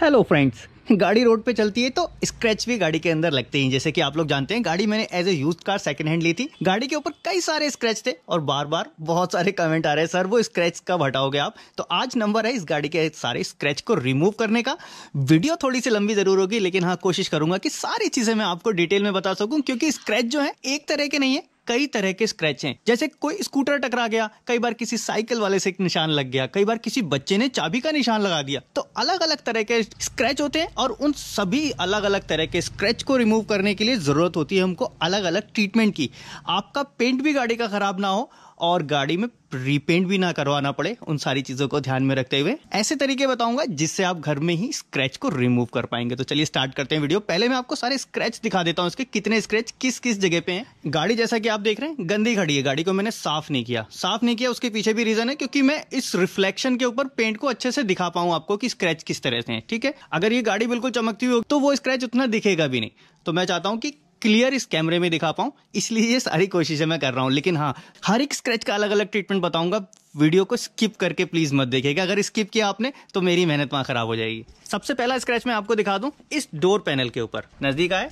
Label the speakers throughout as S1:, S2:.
S1: hello friends गाड़ी road पे चलती है तो स्क्रैच भी गाड़ी के अंदर लगते हैं जैसे कि आप लोग जानते हैं गाड़ी मैंने as a used car second hand ली थी गाड़ी के ऊपर कई सारे स्क्रैच थे और बार बार बहुत सारे कमेंट आ रहे हैं सर वो स्क्रैच कब हटाओगे आप तो आज नंबर है इस गाड़ी के सारे स्क्रैच को रिमूव करने का वीडियो थोड़ी सी लंबी जरूर होगी लेकिन हाँ कोशिश करूंगा कि सारी चीजें मैं आपको डिटेल में बता सकूँ क्योंकि स्क्रैच जो है एक तरह के नहीं है कई तरह के स्क्रैच हैं जैसे कोई स्कूटर टकरा गया कई बार किसी साइकिल वाले से एक निशान लग गया कई बार किसी बच्चे ने चाबी का निशान लगा दिया तो अलग अलग तरह के स्क्रैच होते हैं और उन सभी अलग अलग तरह के स्क्रैच को रिमूव करने के लिए जरूरत होती है हमको अलग अलग ट्रीटमेंट की आपका पेंट भी गाड़ी का खराब ना हो और गाड़ी में रिपेंट भी ना करवाना पड़े उन सारी चीज़ों को ध्यान में रखते हुए ऐसे तरीके बताऊंगा जिससे आप घर में ही स्क्रैच को रिमूव कर पाएंगे तो चलिए स्टार्ट करते हैं वीडियो पहले मैं आपको सारे स्क्रैच दिखा देता हूँ उसके कितने स्क्रैच किस किस जगह पे हैं गाड़ी जैसा कि आप देख रहे हैं गंदी खड़ी है गाड़ी को मैंने साफ नहीं किया साफ नहीं किया उसके पीछे भी रीजन है क्योंकि मैं इस रिफ्लेक्शन के ऊपर पेंट को अच्छे से दिखा पाऊँ आपको कि स्क्रैच किस तरह से है ठीक है अगर ये गाड़ी बिल्कुल चमकती हुई तो वो स्क्रैच उतना दिखेगा भी नहीं तो मैं चाहता हूँ कि क्लियर इस कैमरे में दिखा पाऊँ इसलिए ये सारी कोशिशें मैं कर रहा हूँ लेकिन हाँ हर एक स्क्रैच का अलग अलग ट्रीटमेंट बताऊंगा वीडियो को स्किप करके प्लीज मत देखेगा अगर स्किप किया आपने तो मेरी मेहनत वहाँ खराब हो जाएगी सबसे पहला स्क्रैच मैं आपको दिखा दूँ इस डोर पैनल के ऊपर नज़दीक आए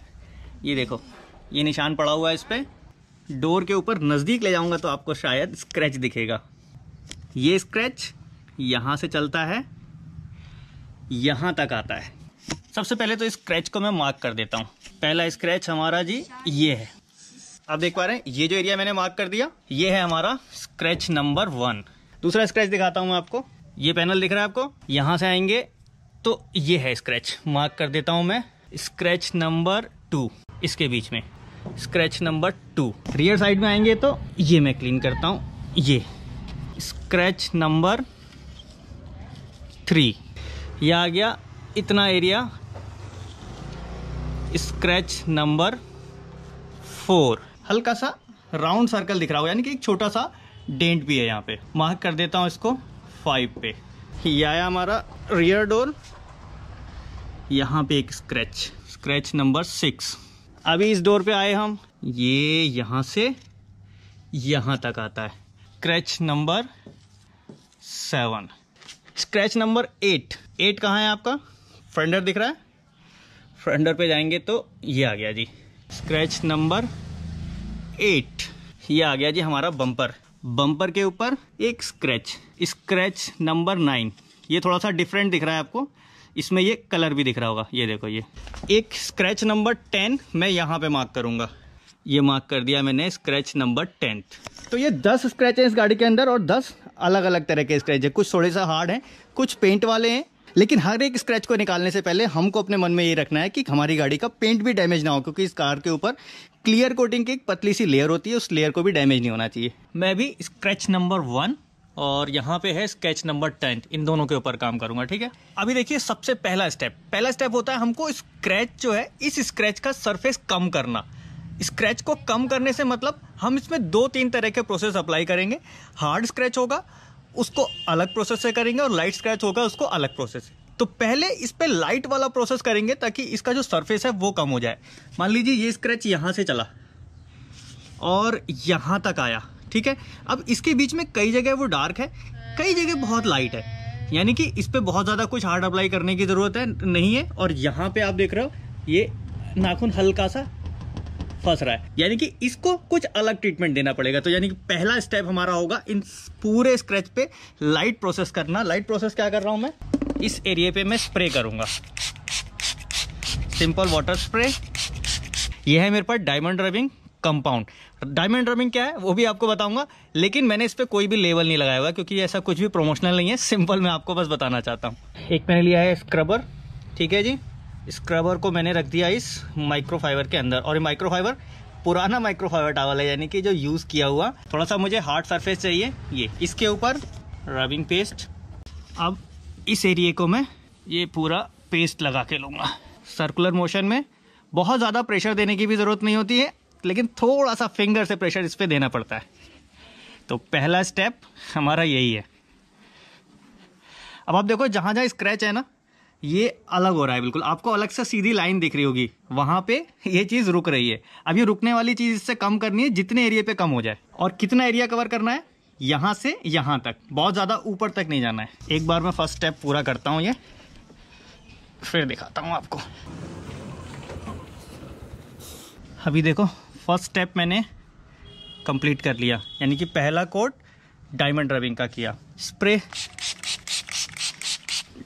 S1: ये देखो ये निशान पड़ा हुआ है इस पर डोर के ऊपर नज़दीक ले जाऊँगा तो आपको शायद स्क्रैच दिखेगा ये स्क्रैच यहाँ से चलता है यहाँ तक आता है सबसे पहले तो इस स्क्रैच को मैं मार्क कर देता हूँ पहला स्क्रैच हमारा जी ये है आप देख पा रहे हैं ये जो एरिया मैंने मार्क कर दिया ये है हमारा स्क्रैच नंबर वन दूसरा स्क्रैच दिखाता हूँ मैं आपको ये पैनल दिख रहा है आपको यहाँ से आएंगे तो ये है स्क्रैच मार्क कर देता हूँ मैं स्क्रैच नंबर टू इसके बीच में scratch number two rear side में आएंगे तो ये मैं क्लीन करता हूँ ये स्क्रैच नंबर थ्री यह आ गया इतना एरिया स्क्रैच नंबर फोर हल्का सा राउंड सर्कल दिख रहा होगा यानी कि एक छोटा सा डेंट भी है यहाँ पे मार्क कर देता हूँ इसको फाइव पे यह आया हमारा रियर डोर यहाँ पे एक स्क्रैच स्क्रैच नंबर सिक्स अभी इस डोर पे आए हम ये यहाँ से यहाँ तक आता है scratch number seven scratch number eight eight कहाँ है आपका फ्रेंडर दिख रहा है फ्रंडर पे जाएंगे तो ये आ गया जी स्क्रैच नंबर एट ये आ गया जी हमारा बम्पर बम्पर के ऊपर एक स्क्रैच स्क्रैच नंबर नाइन ये थोड़ा सा डिफरेंट दिख रहा है आपको इसमें ये कलर भी दिख रहा होगा ये देखो ये एक स्क्रैच नंबर टेन मैं यहाँ पे मार्क करूँगा ये मार्क कर दिया मैंने स्क्रैच नंबर टेंथ तो ये दस स्क्रैच हैं इस गाड़ी के अंदर और दस अलग अलग तरह के स्क्रैच है कुछ थोड़े सा हार्ड हैं कुछ पेंट वाले हैं लेकिन हर एक स्क्रैच को निकालने से पहले हमको अपने मन में ये रखना है कि हमारी गाड़ी का पेंट भी डैमेज ना हो क्योंकि इस कार के ऊपर क्लियर कोटिंग की एक पतली सी लेयर होती है उस लेयर को भी डैमेज नहीं होना चाहिए मैं भी स्क्रैच नंबर वन और यहाँ पे है स्केच नंबर टेन इन दोनों के ऊपर काम करूंगा ठीक है अभी देखिए सबसे पहला स्टेप पहला स्टेप होता है हमको स्क्रैच जो है इस स्क्रैच का सरफेस कम करना स्क्रैच को कम करने से मतलब हम इसमें दो तीन तरह के प्रोसेस अप्लाई करेंगे हार्ड स्क्रैच होगा उसको अलग प्रोसेस से करेंगे और लाइट स्क्रैच होगा उसको अलग प्रोसेस से तो पहले इस पर लाइट वाला प्रोसेस करेंगे ताकि इसका जो सरफेस है वो कम हो जाए मान लीजिए ये स्क्रैच यहाँ से चला और यहाँ तक आया ठीक है अब इसके बीच में कई जगह वो डार्क है कई जगह बहुत लाइट है यानी कि इस पर बहुत ज़्यादा कुछ हार्ड अप्लाई करने की ज़रूरत है नहीं है और यहाँ पे आप देख रहे हो ये नाखून हल्का सा फंस रहा है यानी कि इसको कुछ अलग ट्रीटमेंट देना पड़ेगा तो यानी कि पहला स्टेप हमारा होगा इन पूरे स्क्रैच पे लाइट प्रोसेस करना लाइट प्रोसेस क्या कर रहा हूँ मैं इस एरिए पे मैं स्प्रे करूँगा सिंपल वाटर स्प्रे यह है मेरे पास diamond rubbing compound diamond rubbing क्या है वो भी आपको बताऊंगा लेकिन मैंने इस पर कोई भी लेवल नहीं लगाया हुआ क्योंकि ऐसा कुछ भी प्रोमोशनल नहीं है सिंपल मैं आपको बस बताना चाहता हूँ एक मैंने लिया है स्क्रबर ठीक है जी स्क्रबर को मैंने रख दिया इस माइक्रोफाइबर के अंदर और ये माइक्रोफाइबर पुराना माइक्रोफाइबर टावल है यानी कि जो यूज़ किया हुआ थोड़ा सा मुझे हार्ड सरफेस चाहिए ये इसके ऊपर रबिंग पेस्ट अब इस एरिए को मैं ये पूरा पेस्ट लगा के लूँगा सर्कुलर मोशन में बहुत ज़्यादा प्रेशर देने की भी ज़रूरत नहीं होती है लेकिन थोड़ा सा फिंगर से प्रेशर इस पर देना पड़ता है तो पहला स्टेप हमारा यही है अब आप देखो जहाँ जहाँ स्क्रैच है ना ये अलग हो रहा है बिल्कुल आपको अलग से सीधी लाइन दिख रही होगी वहाँ पे ये चीज़ रुक रही है अब ये रुकने वाली चीज़ इससे कम करनी है जितने एरिया पे कम हो जाए और कितना एरिया कवर करना है यहाँ से यहाँ तक बहुत ज़्यादा ऊपर तक नहीं जाना है एक बार मैं फर्स्ट स्टेप पूरा करता हूँ ये फिर दिखाता हूँ आपको अभी देखो फर्स्ट स्टेप मैंने कंप्लीट कर लिया यानी कि पहला कोट डायमंड रबिंग का किया स्प्रे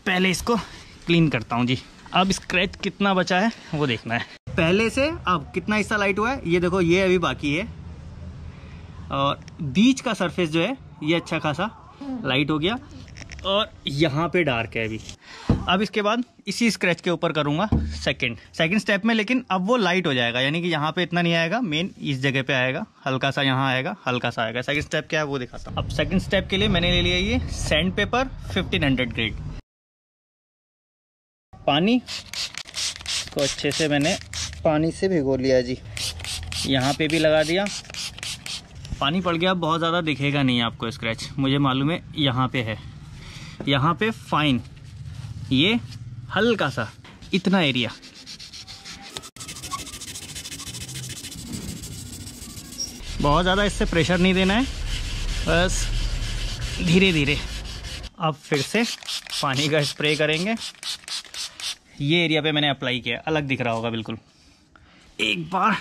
S1: पहले इसको क्लीन करता हूँ जी अब स्क्रैच कितना बचा है वो देखना है पहले से अब कितना हिस्सा लाइट हुआ है ये देखो ये अभी बाकी है और बीच का सरफेस जो है ये अच्छा खासा लाइट हो गया और यहाँ पे डार्क है अभी अब इसके बाद इसी स्क्रैच के ऊपर करूँगा सेकंड सेकंड स्टेप में लेकिन अब वो लाइट हो जाएगा यानी कि यहाँ पे इतना नहीं आएगा मेन इस जगह पे आएगा हल्का सा यहाँ आएगा हल्का सा आएगा सेकंड स्टेप क्या है वो दिखाता हूँ अब सेकंड स्टेप के लिए मैंने ले लिया ये sandpaper fifteen hundred grade पानी को अच्छे से मैंने पानी से भिगो लिया जी यहाँ पे भी लगा दिया पानी पड़ गया बहुत ज़्यादा दिखेगा नहीं आपको स्क्रैच मुझे मालूम है यहाँ पे है यहाँ पे फाइन ये हल्का सा इतना एरिया बहुत ज़्यादा इससे प्रेशर नहीं देना है बस धीरे धीरे अब फिर से पानी का स्प्रे करेंगे ये एरिया पे मैंने अप्लाई किया अलग दिख रहा होगा बिल्कुल एक बार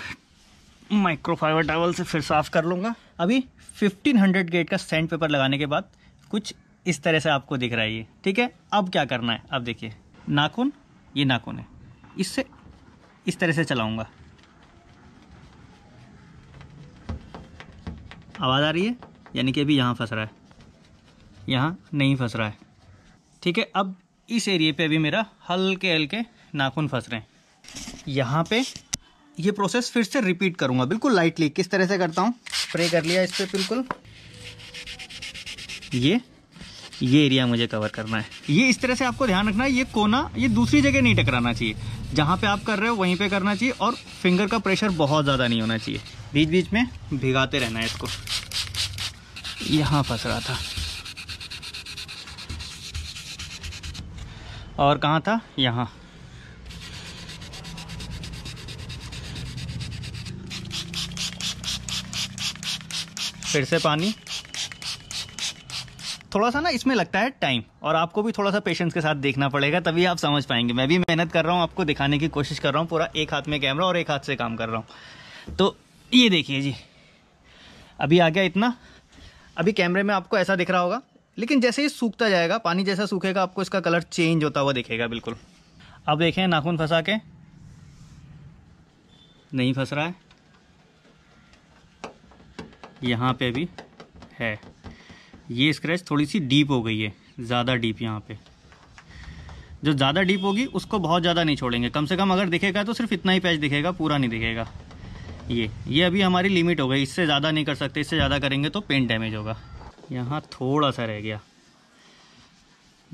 S1: माइक्रोफाइबर टावल से फिर साफ़ कर लूँगा अभी 1500 ग्रेड का सैंड पेपर लगाने के बाद कुछ इस तरह से आपको दिख रहा है ये ठीक है अब क्या करना है अब देखिए नाखून ये नाखून है इससे इस तरह से चलाऊँगा आवाज़ आ रही है यानी कि अभी यहाँ फंस रहा है यहाँ नहीं फंस रहा है ठीक है अब इस एरिए पे अभी मेरा हल्के हल्के नाखून फंस रहे हैं यहाँ पे ये प्रोसेस फिर से रिपीट करूँगा बिल्कुल लाइटली किस तरह से करता हूँ स्प्रे कर लिया इस पर बिल्कुल ये ये एरिया मुझे कवर करना है ये इस तरह से आपको ध्यान रखना है ये कोना ये दूसरी जगह नहीं टकराना चाहिए जहाँ पे आप कर रहे हो वहीं पे करना चाहिए और फिंगर का प्रेशर बहुत ज़्यादा नहीं होना चाहिए बीच बीच में भिगाते रहना है इसको यहाँ फंस रहा था और कहाँ था यहाँ फिर से पानी थोड़ा सा ना इसमें लगता है टाइम और आपको भी थोड़ा सा पेशेंस के साथ देखना पड़ेगा तभी आप समझ पाएंगे मैं भी मेहनत कर रहा हूँ आपको दिखाने की कोशिश कर रहा हूँ पूरा एक हाथ में कैमरा और एक हाथ से काम कर रहा हूँ तो ये देखिए जी अभी आ गया इतना अभी कैमरे में आपको ऐसा दिख रहा होगा लेकिन जैसे ही सूखता जाएगा पानी जैसा सूखेगा आपको इसका कलर चेंज होता हुआ दिखेगा बिल्कुल अब देखें नाखून फंसा के नहीं फंस रहा है यहाँ पे भी है ये स्क्रैच थोड़ी सी डीप हो गई है ज़्यादा डीप यहाँ पे जो ज़्यादा डीप होगी उसको बहुत ज़्यादा नहीं छोड़ेंगे कम से कम अगर दिखेगा तो सिर्फ इतना ही पैच दिखेगा पूरा नहीं दिखेगा ये ये अभी हमारी लिमिट हो गई इससे ज़्यादा नहीं कर सकते इससे ज़्यादा करेंगे तो पेंट डैमेज होगा यहाँ थोड़ा सा रह गया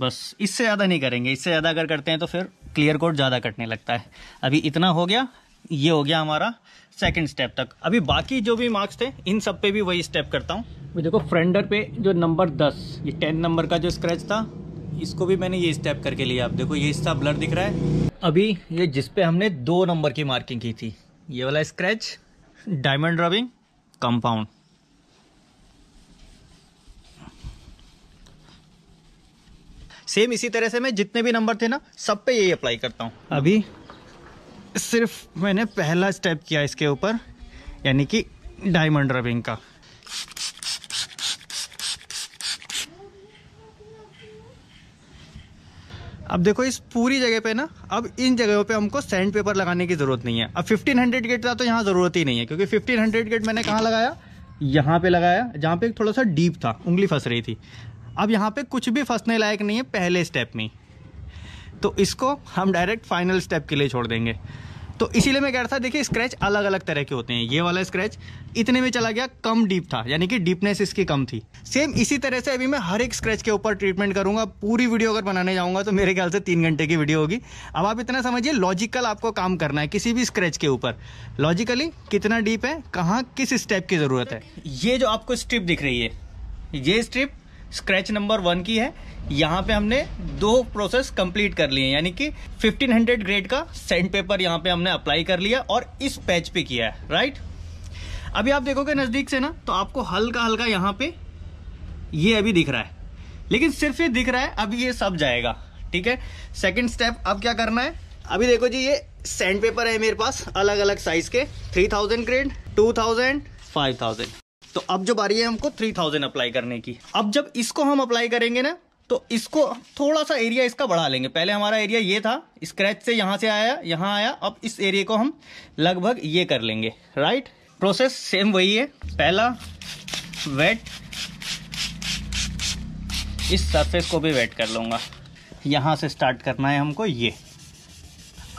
S1: बस इससे ज़्यादा नहीं करेंगे इससे ज़्यादा अगर करते हैं तो फिर क्लियर कोट ज़्यादा कटने लगता है अभी इतना हो गया ये हो गया हमारा सेकंड स्टेप तक अभी बाकी जो भी मार्क्स थे इन सब पे भी वही स्टेप करता हूँ देखो फ्रेंडर पे जो नंबर दस ये टेन नंबर का जो स्क्रैच था इसको भी मैंने ये स्टेप करके लिया आप देखो ये हिस्सा ब्लर दिख रहा है अभी ये जिसपे हमने दो नंबर की मार्किंग की थी ये वाला scratch diamond rubbing compound same इसी तरह से मैं जितने भी नंबर थे ना सब पे यही अप्लाई करता हूँ अभी सिर्फ मैंने पहला स्टेप किया इसके ऊपर यानी कि डायमंड रबिंग का अब देखो इस पूरी जगह पे ना अब इन जगहों पे हमको सैंड पेपर लगाने की ज़रूरत नहीं है अब 1500 गेट का तो यहाँ ज़रूरत ही नहीं है क्योंकि 1500 गेट मैंने कहाँ लगाया यहाँ पे लगाया जहाँ पे थोड़ा सा डीप था उंगली फंस रही थी अब यहाँ पे कुछ भी फंसने लायक नहीं है पहले स्टेप में तो इसको हम डायरेक्ट फाइनल स्टेप के लिए छोड़ देंगे तो इसीलिए मैं कह रहा था देखिए स्क्रैच अलग अलग तरह के होते हैं ये वाला स्क्रैच इतने में चला गया कम डीप था यानी कि डीपनेस इसकी कम थी सेम इसी तरह से अभी मैं हर एक स्क्रैच के ऊपर ट्रीटमेंट करूंगा पूरी वीडियो अगर बनाने जाऊंगा तो मेरे ख्याल से तीन घंटे की वीडियो होगी अब आप इतना समझिए लॉजिकल आपको काम करना है किसी भी स्क्रैच के ऊपर लॉजिकली कितना डीप है कहाँ किस स्टेप की ज़रूरत है ये जो आपको स्ट्रिप दिख रही है ये स्ट्रिप स्क्रैच नंबर वन की है यहाँ पे हमने दो प्रोसेस कंप्लीट कर लिए यानी कि 1500 ग्रेड का सेंड पेपर यहाँ पे हमने अप्लाई कर लिया और इस पैच पे किया है राइट अभी आप देखोगे नज़दीक से ना तो आपको हल्का हल्का यहाँ पे ये अभी दिख रहा है लेकिन सिर्फ ये दिख रहा है अभी ये सब जाएगा ठीक है सेकेंड स्टेप अब क्या करना है अभी देखो जी ये सैंड पेपर है मेरे पास अलग अलग साइज के थ्री ग्रेड टू थाउजेंड तो अब जो बारी है हमको थ्री थाउजेंड अप्लाई करने की अब जब इसको हम अप्लाई करेंगे ना तो इसको थोड़ा सा एरिया इसका बढ़ा लेंगे पहले हमारा एरिया ये था स्क्रैच से यहाँ से आया यहाँ आया अब इस एरिया को हम लगभग ये कर लेंगे राइट प्रोसेस सेम वही है पहला वेट इस सरफेस को भी वेट कर लूँगा यहाँ से स्टार्ट करना है हमको ये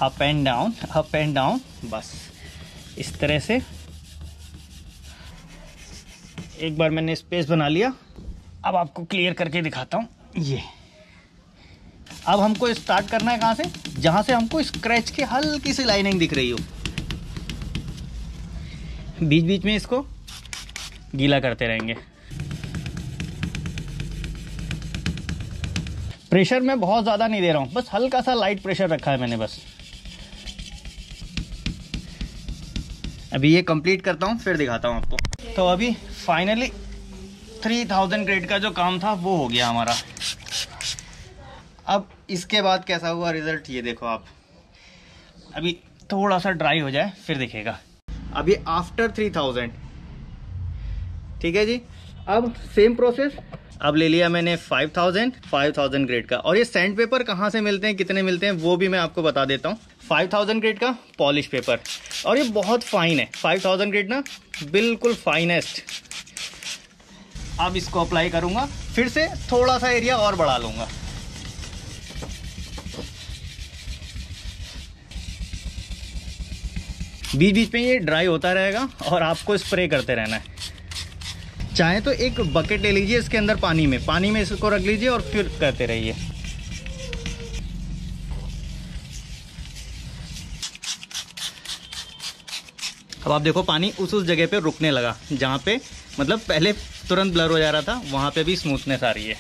S1: up and down up and down बस इस तरह से एक बार मैंने स्पेस बना लिया अब आपको क्लियर करके दिखाता हूँ ये अब हमको स्टार्ट करना है कहाँ से जहाँ से हमको स्क्रैच की हल्की सी लाइनिंग दिख रही हो बीच बीच में इसको गीला करते रहेंगे प्रेशर मैं बहुत ज़्यादा नहीं दे रहा हूँ बस हल्का सा लाइट प्रेशर रखा है मैंने बस अभी ये कंप्लीट करता हूँ फिर दिखाता हूँ आपको तो अभी फाइनली थ्री थाउजेंड ग्रेड का जो काम था वो हो गया हमारा अब इसके बाद कैसा हुआ रिजल्ट ये देखो आप अभी थोड़ा सा ड्राई हो जाए फिर दिखेगा अभी आफ्टर थ्री थाउजेंड ठीक है जी अब सेम प्रोसेस अब ले लिया मैंने 5000 5000 ग्रेड का और ये सैंड पेपर कहाँ से मिलते हैं कितने मिलते हैं वो भी मैं आपको बता देता हूँ 5000 ग्रेड का पॉलिश पेपर और ये बहुत फाइन है 5000 ग्रेड ना बिल्कुल फाइनेस्ट अब इसको अप्लाई करूंगा फिर से थोड़ा सा एरिया और बढ़ा लूंगा बीच बीच में ये ड्राई होता रहेगा और आपको स्प्रे करते रहना है चाहे तो एक बकेट ले लीजिए इसके अंदर पानी में पानी में इसको रख लीजिए और फिर करते रहिए अब आप देखो पानी उस उस जगह पे रुकने लगा जहाँ पे मतलब पहले तुरंत ब्लर हो जा रहा था वहाँ पे भी स्मूथनेस आ रही है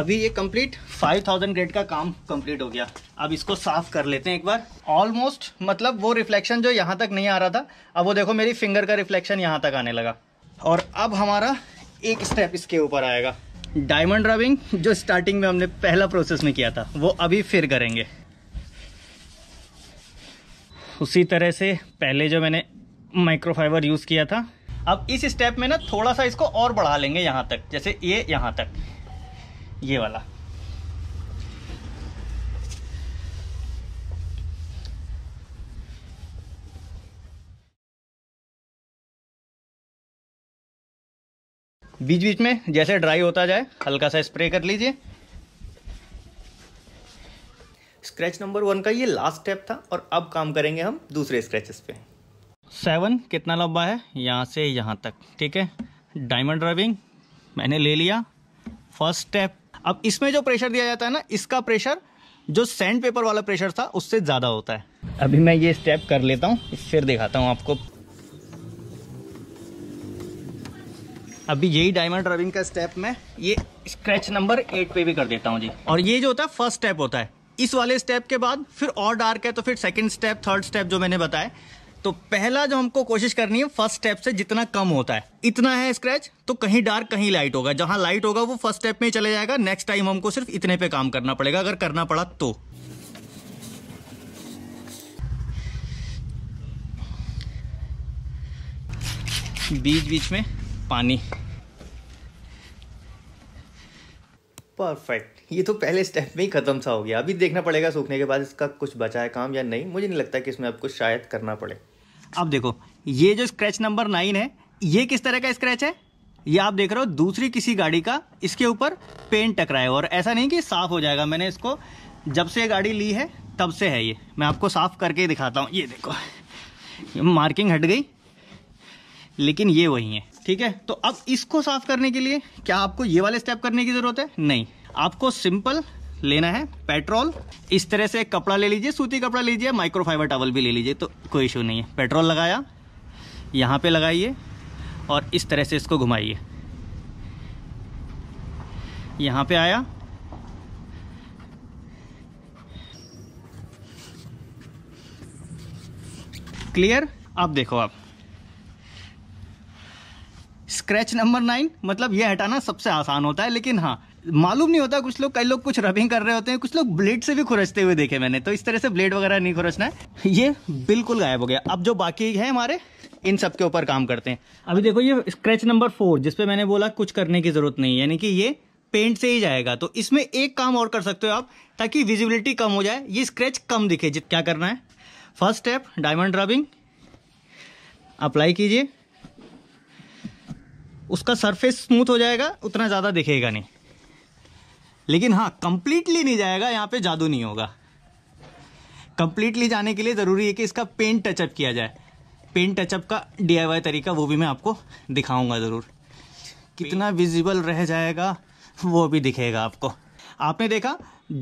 S1: अभी ये कंप्लीट 5000 ग्रेड का काम कंप्लीट हो गया अब इसको साफ कर लेते हैं एक बार ऑलमोस्ट मतलब वो रिफ्लेक्शन जो यहाँ तक नहीं आ रहा था अब वो देखो मेरी फिंगर का रिफ्लेक्शन यहाँ तक आने लगा और अब हमारा एक स्टेप इसके ऊपर आएगा डायमंड रबिंग जो स्टार्टिंग में हमने पहला प्रोसेस में किया था वो अभी फिर करेंगे उसी तरह से पहले जो मैंने माइक्रोफाइबर यूज़ किया था अब इस स्टेप में ना थोड़ा सा इसको और बढ़ा लेंगे यहाँ तक जैसे ये यहाँ तक ये वाला बीच बीच में जैसे ड्राई होता जाए हल्का सा स्प्रे कर लीजिए स्क्रैच नंबर वन का ये लास्ट स्टेप था और अब काम करेंगे हम दूसरे स्क्रैचेस पे सेवन कितना लंबा है यहाँ से यहाँ तक ठीक है डायमंड रबिंग मैंने ले लिया फर्स्ट स्टेप अब इसमें जो प्रेशर दिया जाता है ना इसका प्रेशर जो सैंड पेपर वाला प्रेशर था उससे ज़्यादा होता है अभी मैं ये स्टेप कर लेता हूँ फिर दिखाता हूँ आपको अभी यही डायमंड रबिंग का स्टेप मैं ये स्क्रैच नंबर एट पे भी कर देता हूँ जी और ये जो होता है फर्स्ट स्टेप होता है इस वाले स्टेप के बाद फिर और डार्क है तो फिर सेकंड स्टेप थर्ड स्टेप जो मैंने बताया तो पहला जो हमको कोशिश करनी है फर्स्ट स्टेप से जितना कम होता है इतना है स्क्रैच तो कहीं डार्क कहीं लाइट होगा जहां लाइट होगा वो फर्स्ट स्टेप में ही चले जाएगा नेक्स्ट टाइम हमको सिर्फ इतने पे काम करना पड़ेगा अगर करना पड़ा तो बीच बीच में पानी परफेक्ट ये तो पहले स्टेप में ही ख़त्म सा हो गया अभी देखना पड़ेगा सूखने के बाद इसका कुछ बचा है काम या नहीं मुझे नहीं लगता कि इसमें अब कुछ शायद करना पड़े अब देखो ये जो स्क्रैच नंबर नाइन है ये किस तरह का स्क्रैच है ये आप देख रहे हो दूसरी किसी गाड़ी का इसके ऊपर पेंट टकराया और ऐसा नहीं कि साफ हो जाएगा मैंने इसको जब से ये गाड़ी ली है तब से है ये मैं आपको साफ करके दिखाता हूँ ये देखो ये मार्किंग हट गई लेकिन ये वही है ठीक है तो अब इसको साफ करने के लिए क्या आपको ये वाले स्टेप करने की ज़रूरत है नहीं आपको सिंपल लेना है पेट्रोल इस तरह से कपड़ा ले लीजिए सूती कपड़ा लीजिए माइक्रोफाइबर टावल भी ले लीजिए तो कोई इशू नहीं है पेट्रोल लगाया यहाँ पे लगाइए और इस तरह से इसको घुमाइए यहाँ पे आया क्लियर आप देखो आप स्क्रैच नंबर नाइन मतलब ये हटाना सबसे आसान होता है लेकिन हाँ मालूम नहीं होता कुछ लोग कई लोग कुछ रबिंग कर रहे होते हैं कुछ लोग ब्लेड से भी खुरचते हुए देखे मैंने तो इस तरह से ब्लेड वगैरह नहीं खुरचना है ये बिल्कुल गायब हो गया अब जो बाकी है हमारे इन सब के ऊपर काम करते हैं अभी देखो ये स्क्रेच नंबर फोर जिसपे मैंने बोला कुछ करने की जरूरत नहीं यानी कि ये पेंट से ही जाएगा तो इसमें एक काम और कर सकते हो आप ताकि विजिबिलिटी कम हो जाए ये स्क्रेच कम दिखे जित क्या करना है first step diamond rubbing apply कीजिए उसका सरफेस स्मूथ हो जाएगा उतना ज़्यादा दिखेगा नहीं लेकिन हाँ कंप्लीटली नहीं जाएगा यहाँ पे जादू नहीं होगा कंप्लीटली जाने के लिए ज़रूरी है कि इसका पेंट टचअप किया जाए पेंट टचअप का डी तरीका वो भी मैं आपको दिखाऊंगा ज़रूर कितना विजिबल रह जाएगा वो भी दिखेगा आपको आपने देखा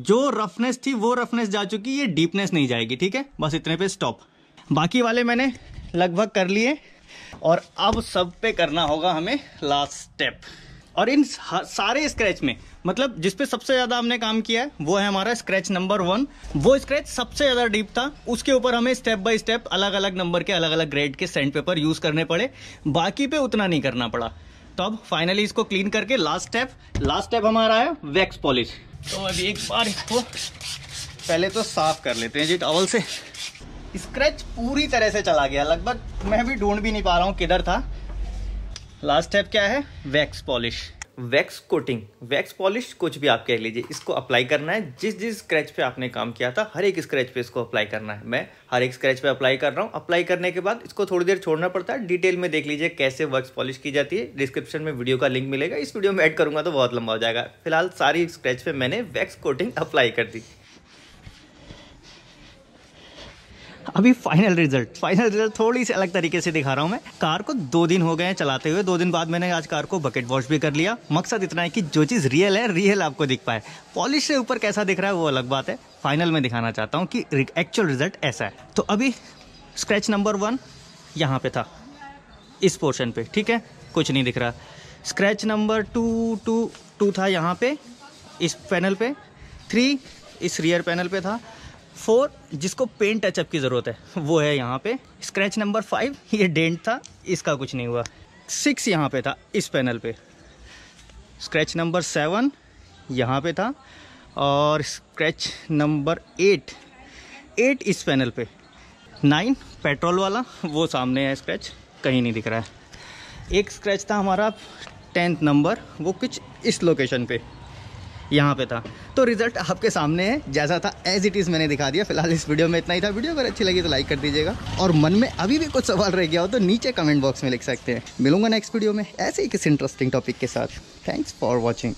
S1: जो रफनेस थी वो रफनेस जा चुकी है डीपनेस नहीं जाएगी ठीक है बस इतने पे स्टॉप बाकी वाले मैंने लगभग कर लिए और अब सब पे करना होगा हमें लास्ट स्टेप और इन सारे स्क्रैच में मतलब जिसपे सबसे ज़्यादा हमने काम किया है वो है हमारा स्क्रैच नंबर वन वो स्क्रैच सबसे ज़्यादा डीप था उसके ऊपर हमें स्टेप बाय स्टेप अलग अलग नंबर के अलग अलग ग्रेड के सेंड पेपर यूज़ करने पड़े बाकी पे उतना नहीं करना पड़ा तो अब फाइनली इसको क्लीन करके लास्ट स्टेप लास्ट स्टेप हमारा है वैक्स पॉलिश तो अभी एक बार इसको पहले तो साफ कर लेते हैं जी टॉवल से स्क्रैच पूरी तरह से चला गया लगभग मैं भी ढूंढ भी नहीं पा रहा हूँ किधर था लास्ट स्टेप क्या है wax polish wax coating wax polish कुछ भी आप कह लीजिए इसको अप्लाई करना है जिस जिस स्क्रैच पे आपने काम किया था हर एक स्क्रैच पे इसको अप्लाई करना है मैं हर एक स्क्रैच पे अप्लाई कर रहा हूँ अप्लाई करने के बाद इसको थोड़ी देर छोड़ना पड़ता है डिटेल में देख लीजिए कैसे वैक्स पॉलिश की जाती है डिस्क्रिप्शन में वीडियो का लिंक मिलेगा इस वीडियो में एड करूंगा तो बहुत लंबा हो जाएगा फिलहाल सारी स्क्रैच पे मैंने वैक्स कोटिंग अप्लाई कर दी अभी फाइनल रिजल्ट फाइनल रिजल्ट थोड़ी सी अलग तरीके से दिखा रहा हूँ मैं कार को दो दिन हो गए हैं चलाते हुए दो दिन बाद मैंने आज कार को बकेट वॉश भी कर लिया मकसद इतना है कि जो चीज़ रियल है रियल आपको दिख पाए पॉलिश से ऊपर कैसा दिख रहा है वो अलग बात है फाइनल में दिखाना चाहता हूँ कि एक्चुअल रिजल्ट ऐसा है तो अभी स्क्रैच नंबर वन यहाँ पे था इस पोर्शन पे ठीक है कुछ नहीं दिख रहा scratch number two two two था यहाँ पे इस पैनल पे थ्री इस रियर पैनल पे था फोर जिसको पेंट टचअप की ज़रूरत है वो है यहाँ पे स्क्रैच नंबर फाइव ये डेंट था इसका कुछ नहीं हुआ सिक्स यहाँ पे था इस पैनल पे स्क्रैच नंबर सेवन यहाँ पे था और स्क्रैच नंबर एट एट इस पैनल पे नाइन पेट्रोल वाला वो सामने है स्क्रैच कहीं नहीं दिख रहा है एक स्क्रैच था हमारा टेंथ नंबर वो कुछ इस लोकेशन पे यहाँ पे था तो रिजल्ट आपके सामने है जैसा था एज इट इज़ मैंने दिखा दिया फिलहाल इस वीडियो में इतना ही था वीडियो अगर अच्छी लगी तो लाइक कर दीजिएगा और मन में अभी भी कुछ सवाल रह गया हो तो नीचे कमेंट बॉक्स में लिख सकते हैं मिलूंगा नेक्स्ट वीडियो में ऐसे ही किसी इंटरेस्टिंग टॉपिक के साथ थैंक्स फॉर वॉचिंग